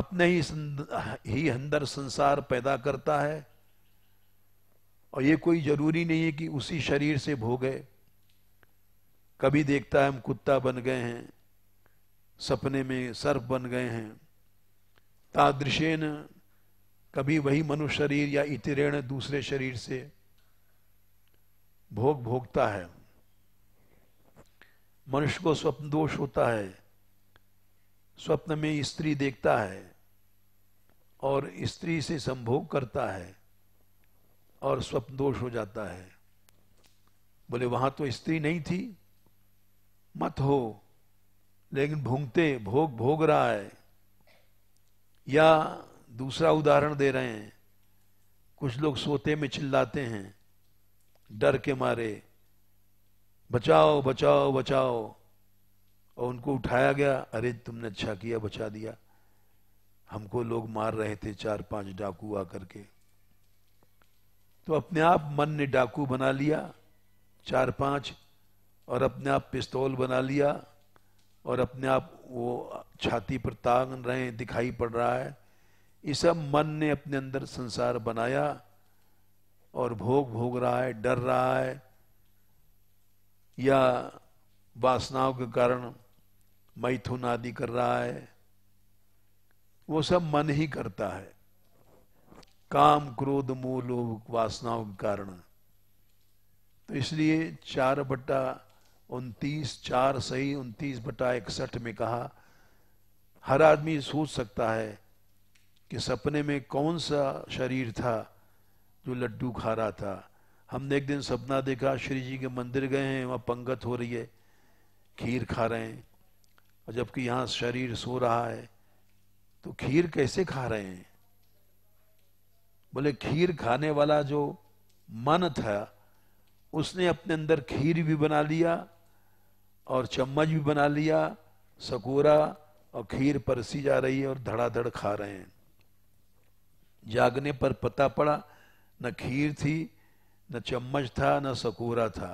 अपने ही ही अंदर संसार पैदा करता है और ये कोई जरूरी नहीं है कि उसी शरीर से भोगे कभी देखता है हम कुत्ता बन गए हैं सपने में सर्प बन गए हैं तादृशेन कभी वही मनुष्य शरीर या इतिरेण दूसरे शरीर से भोग भोगता है मनुष्य को स्वप्न दोष होता है स्वप्न में स्त्री देखता है और स्त्री से संभोग करता है और स्वप्न दोष हो जाता है बोले वहां तो स्त्री नहीं थी मत हो लेकिन भूंगते भोग भोग रहा है या दूसरा उदाहरण दे रहे हैं कुछ लोग सोते में चिल्लाते हैं डर के मारे बचाओ बचाओ बचाओ और उनको उठाया गया अरे तुमने अच्छा किया बचा दिया हमको लोग मार रहे थे चार पांच डाकू आकर के तो अपने आप मन ने डाकू बना लिया चार पांच और अपने आप पिस्तौल बना लिया और अपने आप वो छाती पर तांग रहे दिखाई पड़ रहा है ये सब मन ने अपने अंदर संसार बनाया और भोग भोग रहा है डर रहा है या वासनाओं के कारण मैथुन आदि कर रहा है वो सब मन ही करता है काम क्रोध मोह लोभ वासनाओं के कारण तो इसलिए चार बटा उनतीस चार सही उनतीस बटा इकसठ में कहा हर आदमी सोच सकता है कि सपने में कौन सा शरीर था जो लड्डू खा रहा था हमने एक दिन सपना देखा श्री जी के मंदिर गए हैं वहाँ पंगत हो रही है खीर खा रहे हैं और जबकि यहां शरीर सो रहा है तो खीर कैसे खा रहे हैं बोले खीर खाने वाला जो मन था उसने अपने अंदर खीर भी बना लिया और चम्मच भी बना लिया सकोरा और खीर परसी जा रही है और धड़ाधड़ खा रहे हैं जागने पर पता पड़ा न खीर थी न चम्मच था न सकोरा था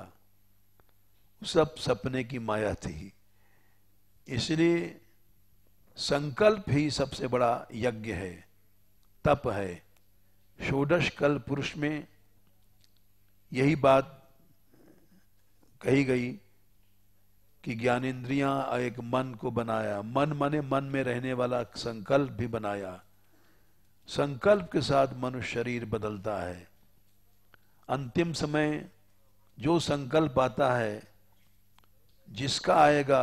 सब सपने की माया थी इसलिए संकल्प ही सबसे बड़ा यज्ञ है तप है षोडश कल पुरुष में यही बात कही गई कि ज्ञानेन्द्रियां एक मन को बनाया मन मने मन में रहने वाला संकल्प भी बनाया संकल्प के साथ मनुष्य शरीर बदलता है अंतिम समय जो संकल्प आता है जिसका आएगा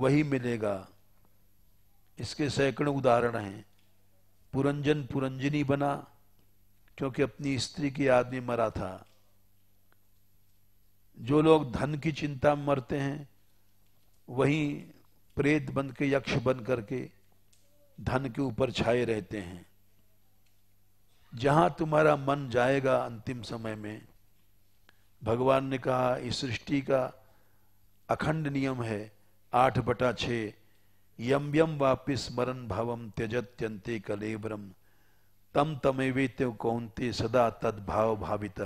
वही मिलेगा इसके सैकड़ों उदाहरण हैं पुरंजन पुरंजनी बना क्योंकि अपनी स्त्री की आदमी मरा था जो लोग धन की चिंता में मरते हैं वहीं प्रेत बन के यक्ष बन करके धन के ऊपर छाए रहते हैं जहां तुम्हारा मन जाएगा अंतिम समय में भगवान ने कहा इस सृष्टि का अखंड नियम है आठ बटा छे यम यम वापि स्मरण भाव त्यजत्यंते कलेवरम तम त्यो कौनते सदा तद्भाव भावित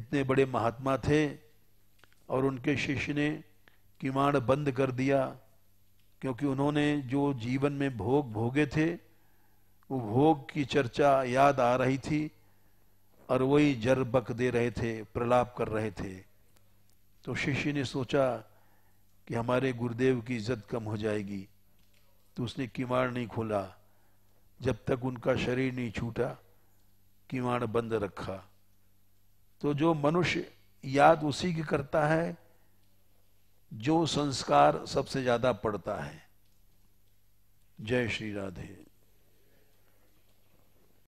इतने बड़े महात्मा थे और उनके शिष्य ने किमाण बंद कर दिया क्योंकि उन्होंने जो जीवन में भोग भोगे थे वो भोग की चर्चा याद आ रही थी और वही जर बक दे रहे थे प्रलाप कर रहे थे तो शिष्य ने सोचा कि हमारे गुरुदेव की इज्जत कम हो जाएगी तो उसने किवाड़ नहीं खोला जब तक उनका शरीर नहीं छूटा किवाड़ बंद रखा तो जो मनुष्य याद उसी की करता है जो संस्कार सबसे ज्यादा पड़ता है जय श्री राधे